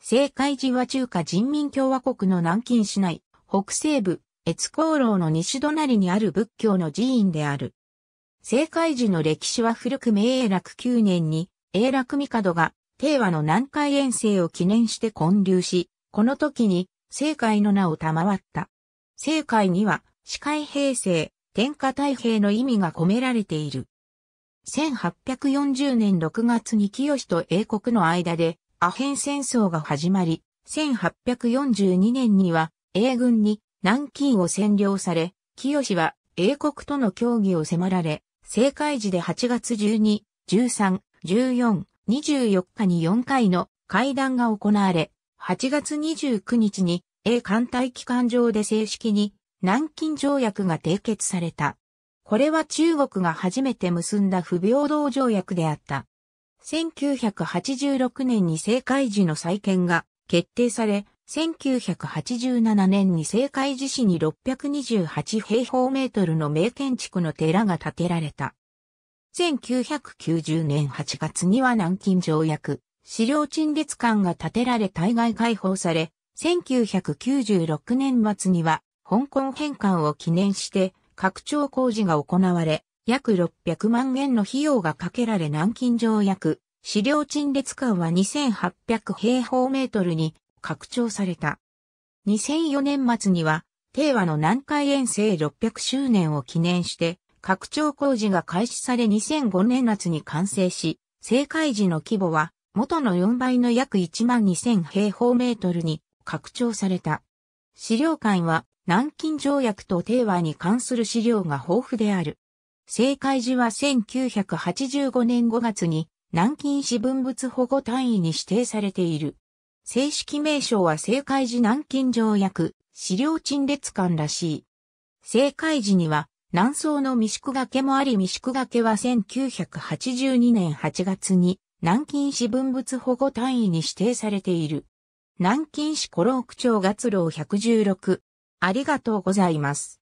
青海寺は中華人民共和国の南京市内、北西部、越高楼の西隣にある仏教の寺院である。青海寺の歴史は古く明永楽9年に、永楽帝が、帝和の南海遠征を記念して建立し、この時に、青海の名を賜った。青海には、司会平成、天下太平の意味が込められている。1840年6月に清と英国の間でアヘン戦争が始まり、1842年には英軍に南京を占領され、清は英国との協議を迫られ、政界時で8月12、13、14、24日に4回の会談が行われ、8月29日に英艦隊機関上で正式に南京条約が締結された。これは中国が初めて結んだ不平等条約であった。1986年に政界寺の再建が決定され、1987年に政界寺市に628平方メートルの名建築の寺が建てられた。1990年8月には南京条約、資料陳列館が建てられ対外開放され、1996年末には香港返還を記念して拡張工事が行われ、約600万円の費用がかけられ南京条約、資料陳列館は2800平方メートルに拡張された。2004年末には、定和の南海遠征600周年を記念して、拡張工事が開始され2005年夏に完成し、正解時の規模は元の4倍の約1万2000平方メートルに拡張された。資料館は南京条約と定和に関する資料が豊富である。正解寺は1985年5月に南京市文物保護単位に指定されている。正式名称は正解寺南京条約資料陳列館らしい。正解寺には南宋の未宿掛けもあり未宿掛けは1982年8月に南京市文物保護単位に指定されている。南京市古老区長月老116。ありがとうございます。